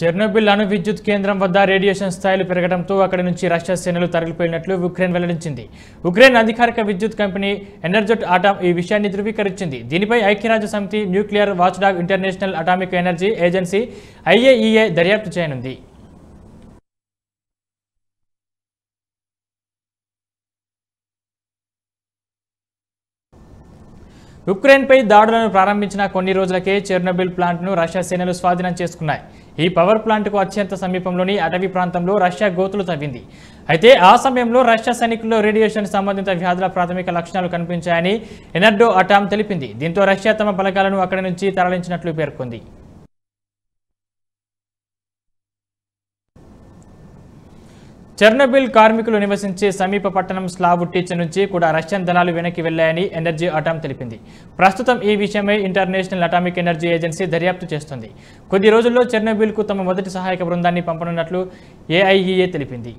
Chernobyl అణు విద్యుత్ కేంద్రం వద్ద రేడియేషన్ స్థాయిలు పెరగడంతో అక్కడి నుంచి రష్యా సేనలు తరలిపోయినట్లు ఉక్రెయిన్ వెల్లడించింది ఉక్రెయిన్ అధికారిక విద్యుత్ కంపెనీ ఎనర్జెట్ అటామ్ ఈ విషయాన్ని ధృవీకరించింది దీనిపై ఐక్యరాజ్య సమితి nuclear dog international atomic energy agency IAEA దర్యాప్తు చేయనుంది ఉక్రెయిన్పై దాడులను ప్రారంభించిన కొన్ని రోజులకే చెర్నబిల్ ప్లాంట్ను రష్యా సేనలు స్వాధీనం చేసుకున్నాయి ఈ పవర్ ప్లాంట్కు అత్యంత సమీపంలోని అటవీ ప్రాంతంలో రష్యా గోతులు తవ్వింది అయితే ఆ సమయంలో రష్యా సైనికుల్లో రేడియేషన్ సంబంధిత వ్యాధుల ప్రాథమిక లక్షణాలు కనిపించాయని ఎనర్డో అటామ్ తెలిపింది దీంతో రష్యా తమ బలగాలను అక్కడి నుంచి తరలించినట్లు పేర్కొంది చెర్నబిల్ కార్మికులు నివసించే సమీప పట్టణం స్లాబుట్టిచ నుంచి కూడా రష్యన్ దళాలు వెనక్కి వెళ్లాయని ఎనర్జీ అటామ్ తెలిపింది ప్రస్తుతం ఈ విషయమై ఇంటర్నేషనల్ అటామిక్ ఎనర్జీ ఏజెన్సీ దర్యాప్తు చేస్తుంది కొద్ది రోజుల్లో చెర్నబిల్కు తమ మొదటి సహాయక బృందాన్ని పంపనున్నట్లు ఏఐఈఏ తెలిపింది